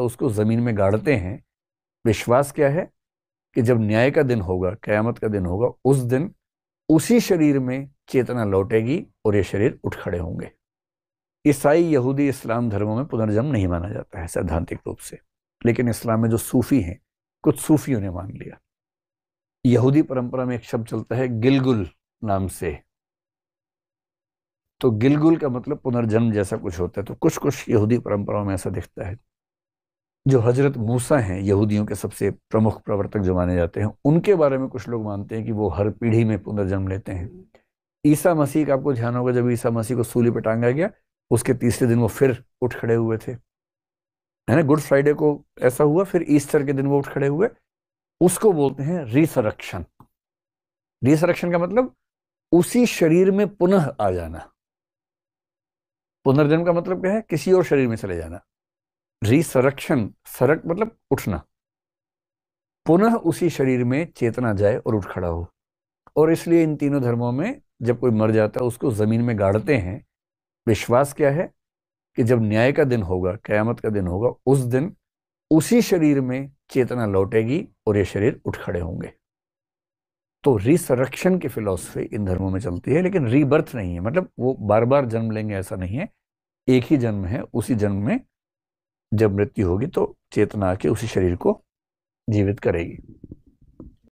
तो उसको ज़मीन में गाड़ते हैं विश्वास क्या है कि जब न्याय का दिन होगा क़यामत का दिन होगा उस दिन उसी शरीर में चेतना लौटेगी और ये शरीर उठ खड़े होंगे ईसाई यहूदी इस्लाम धर्मों में पुनर्जन्म नहीं माना जाता है सैद्धांतिक रूप से लेकिन इस्लाम में जो सूफ़ी हैं कुछ सूफियों ने मान लिया यहूदी परंपरा में एक शब्द चलता है गिलगुल नाम से तो गिलगुल का मतलब पुनर्जन्म जैसा कुछ होता है तो कुछ कुछ यहूदी परंपराओं में ऐसा दिखता है जो हजरत मूसा हैं यहूदियों के सबसे प्रमुख प्रवर्तक जो माने जाते हैं उनके बारे में कुछ लोग मानते हैं कि वो हर पीढ़ी में पुनर्जन्म लेते हैं ईसा मसीह का आपको ध्यान होगा जब ईसा मसीह को सूली पर टांगा गया उसके तीसरे दिन वो फिर उठ खड़े हुए थे है ना गुड फ्राइडे को ऐसा हुआ फिर ईस्टर के दिन वो उठ खड़े हुए उसको बोलते हैं रिसरक्षण रिसरक्षण का मतलब उसी शरीर में पुनः आ जाना पुनर्जन्म का मतलब क्या है किसी और शरीर में चले जाना रिसरक्षण सरक मतलब उठना पुनः उसी शरीर में चेतना जाए और उठ खड़ा हो और इसलिए इन तीनों धर्मों में जब कोई मर जाता है उसको ज़मीन में गाड़ते हैं विश्वास क्या है कि जब न्याय का दिन होगा क़यामत का दिन होगा उस दिन उसी शरीर में चेतना लौटेगी और ये शरीर उठ खड़े होंगे तो रिसरक्षण की फिलॉसफी इन धर्मों में चलती है लेकिन रीबर्थ नहीं है मतलब वो बार बार जन्म लेंगे ऐसा नहीं है एक ही जन्म है उसी जन्म में जब मृत्यु होगी तो चेतना आके उसी शरीर को जीवित करेगी